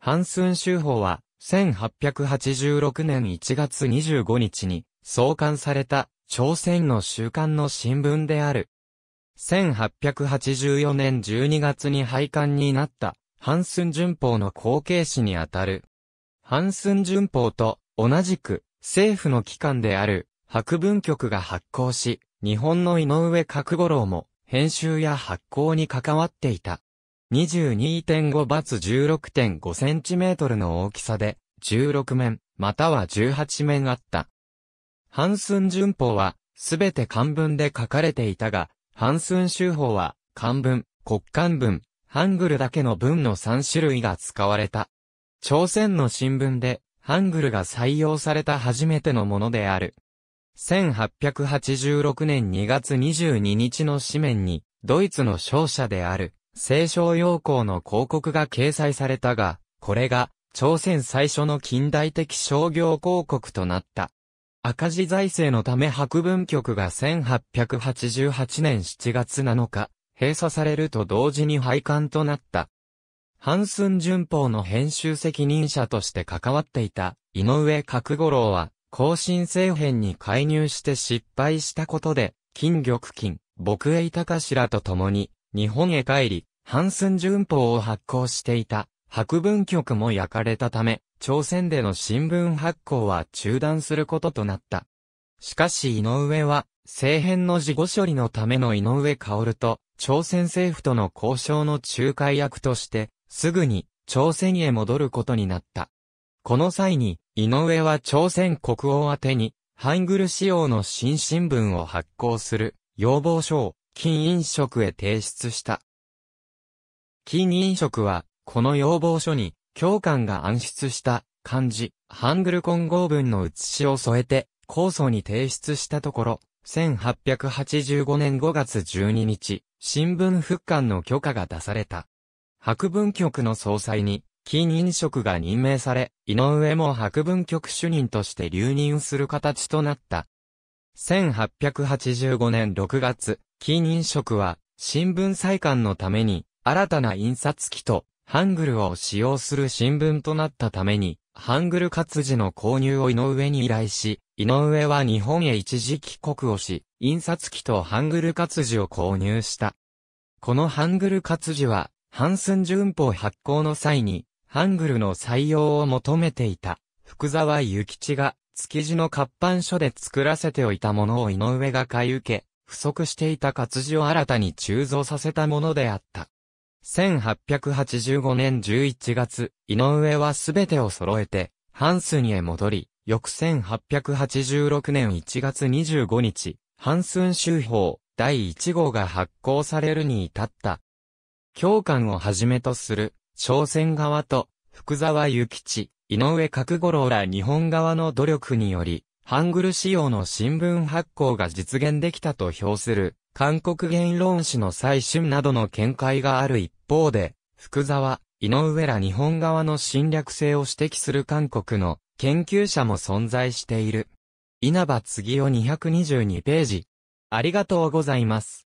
ハンスン州法は、1886年1月25日に創刊された朝鮮の週刊の新聞である。1884年12月に廃刊になったハンスン巡法の後継誌にあたる。ハンスン巡法と同じく政府の機関である博文局が発行し、日本の井上角五郎も編集や発行に関わっていた。22.5 × 16.5cm の大きさで、16面、または18面あった。ハンスン順法は、すべて漢文で書かれていたが、ハンスン修法は、漢文、国漢文、ハングルだけの文の3種類が使われた。朝鮮の新聞で、ハングルが採用された初めてのものである。1886年2月22日の紙面に、ドイツの勝者である、清少陽光の広告が掲載されたが、これが、朝鮮最初の近代的商業広告となった。赤字財政のため博文局が1888年7月7日、閉鎖されると同時に廃刊となった。ハンスン順法の編集責任者として関わっていた井上角五郎は、更新政変に介入して失敗したことで、金玉金、牧栄高らと共に、日本へ帰り、ハンスン巡法を発行していた、博文局も焼かれたため、朝鮮での新聞発行は中断することとなった。しかし井上は、政変の事後処理のための井上薫と、朝鮮政府との交渉の仲介役として、すぐに朝鮮へ戻ることになった。この際に、井上は朝鮮国王宛に、ハングル仕様の新新聞を発行する、要望書を、金飲食へ提出した。金飲食は、この要望書に、教官が暗出した漢字、ハングル混合文の写しを添えて、構想に提出したところ、1885年5月12日、新聞復刊の許可が出された。博文局の総裁に、金飲食が任命され、井上も博文局主任として留任する形となった。1885年6月、金飲食は、新聞再刊のために、新たな印刷機と、ハングルを使用する新聞となったために、ハングル活字の購入を井上に依頼し、井上は日本へ一時帰国をし、印刷機とハングル活字を購入した。このハングル活字は、ハンスン順法発行の際に、ハングルの採用を求めていた、福沢諭吉が、築地の活版書で作らせておいたものを井上が買い受け、不足していた活字を新たに鋳造させたものであった。1885年11月、井上はすべてを揃えて、ハンスンへ戻り、翌1886年1月25日、ハンスン州法第1号が発行されるに至った。教官をはじめとする、朝鮮側と、福沢諭吉、井上角五郎ら日本側の努力により、ハングル仕様の新聞発行が実現できたと評する、韓国言論史の最新などの見解がある一方で、福沢、井上ら日本側の侵略性を指摘する韓国の研究者も存在している。稲葉次を222ページ。ありがとうございます。